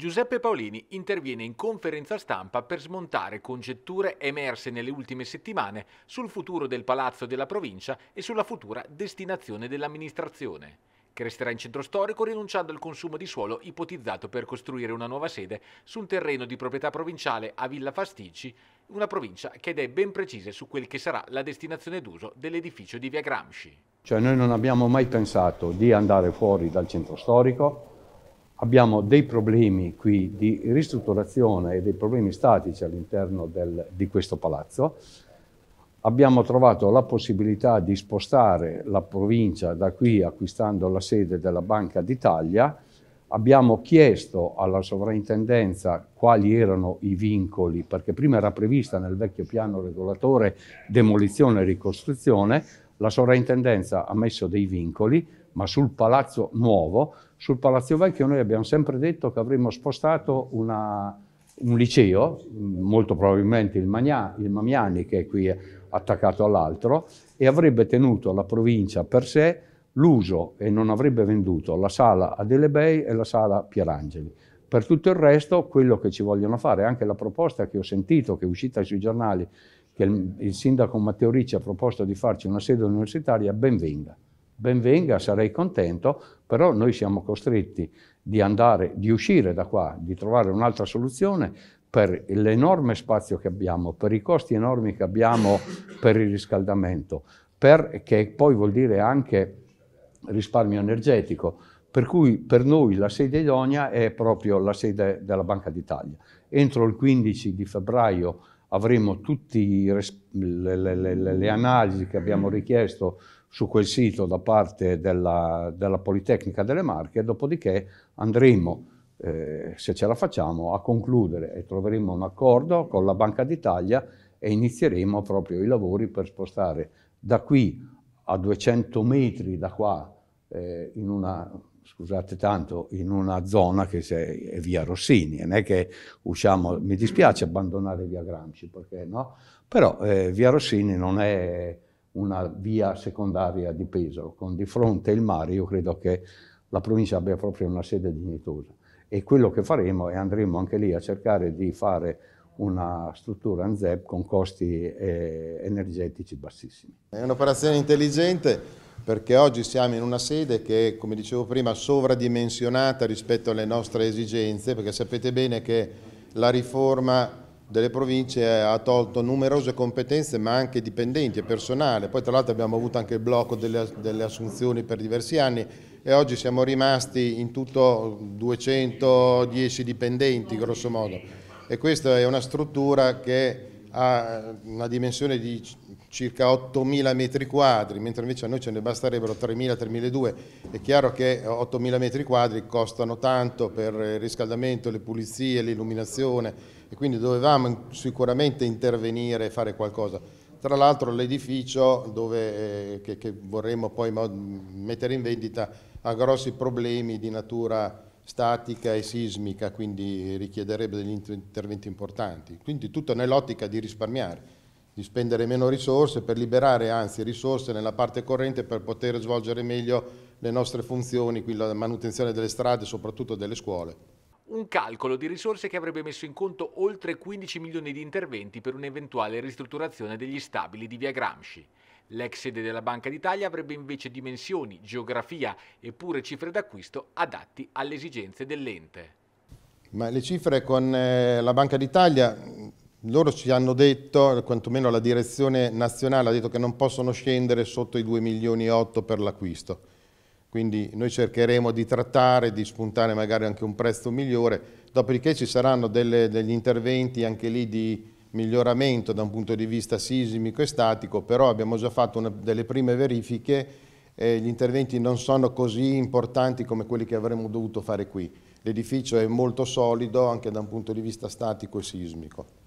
Giuseppe Paolini interviene in conferenza stampa per smontare congetture emerse nelle ultime settimane sul futuro del palazzo della provincia e sulla futura destinazione dell'amministrazione, che resterà in centro storico rinunciando al consumo di suolo ipotizzato per costruire una nuova sede su un terreno di proprietà provinciale a Villa Fastici, una provincia che è ben precise su quel che sarà la destinazione d'uso dell'edificio di Via Gramsci. Cioè noi non abbiamo mai pensato di andare fuori dal centro storico, abbiamo dei problemi qui di ristrutturazione e dei problemi statici all'interno di questo palazzo. Abbiamo trovato la possibilità di spostare la provincia da qui acquistando la sede della Banca d'Italia. Abbiamo chiesto alla sovrintendenza quali erano i vincoli, perché prima era prevista nel vecchio piano regolatore demolizione e ricostruzione, la sovrintendenza ha messo dei vincoli, ma sul palazzo nuovo sul Palazzo Vecchio noi abbiamo sempre detto che avremmo spostato una, un liceo, molto probabilmente il, Magna, il Mamiani che è qui attaccato all'altro, e avrebbe tenuto la provincia per sé l'uso e non avrebbe venduto la sala Adele Adelebei e la sala Pierangeli. Per tutto il resto, quello che ci vogliono fare, anche la proposta che ho sentito, che è uscita sui giornali, che il, il sindaco Matteo Ricci ha proposto di farci una sede universitaria, ben venga ben venga, sarei contento, però noi siamo costretti di andare, di uscire da qua, di trovare un'altra soluzione per l'enorme spazio che abbiamo, per i costi enormi che abbiamo per il riscaldamento, per, che poi vuol dire anche risparmio energetico. Per cui per noi la sede idonea è proprio la sede della Banca d'Italia. Entro il 15 di febbraio avremo tutte le, le, le, le, analisi che abbiamo richiesto su quel sito da parte della, della Politecnica delle Marche, dopodiché andremo, eh, se ce la facciamo, a concludere e troveremo un accordo con la Banca d'Italia e inizieremo proprio i lavori per spostare da qui a 200 metri da qua, eh, in una scusate tanto, in una zona che è via Rossini, non è che usciamo, mi dispiace abbandonare via Gramsci, perché no? Però eh, via Rossini non è una via secondaria di Pesaro, con di fronte il mare io credo che la provincia abbia proprio una sede dignitosa e quello che faremo è andremo anche lì a cercare di fare una struttura ANZEP con costi eh, energetici bassissimi. È un'operazione intelligente perché oggi siamo in una sede che è, come dicevo prima, sovradimensionata rispetto alle nostre esigenze, perché sapete bene che la riforma delle province ha tolto numerose competenze, ma anche dipendenti e personale. Poi tra l'altro abbiamo avuto anche il blocco delle, delle assunzioni per diversi anni e oggi siamo rimasti in tutto 210 dipendenti, grosso modo. E questa è una struttura che ha una dimensione di circa 8.000 metri quadri, mentre invece a noi ce ne basterebbero 3.000-3.200. È chiaro che 8.000 metri quadri costano tanto per il riscaldamento, le pulizie, l'illuminazione e quindi dovevamo sicuramente intervenire e fare qualcosa. Tra l'altro l'edificio eh, che, che vorremmo poi mettere in vendita ha grossi problemi di natura statica e sismica, quindi richiederebbe degli interventi importanti. Quindi tutto nell'ottica di risparmiare, di spendere meno risorse per liberare anzi risorse nella parte corrente per poter svolgere meglio le nostre funzioni, quindi la manutenzione delle strade, e soprattutto delle scuole un calcolo di risorse che avrebbe messo in conto oltre 15 milioni di interventi per un'eventuale ristrutturazione degli stabili di via Gramsci. L'ex sede della Banca d'Italia avrebbe invece dimensioni, geografia e pure cifre d'acquisto adatti alle esigenze dell'ente. Ma le cifre con eh, la Banca d'Italia, loro ci hanno detto, quantomeno la direzione nazionale ha detto che non possono scendere sotto i 2 milioni e 8 per l'acquisto. Quindi noi cercheremo di trattare, di spuntare magari anche un prezzo migliore, dopodiché ci saranno delle, degli interventi anche lì di miglioramento da un punto di vista sismico e statico, però abbiamo già fatto una, delle prime verifiche e gli interventi non sono così importanti come quelli che avremmo dovuto fare qui. L'edificio è molto solido anche da un punto di vista statico e sismico.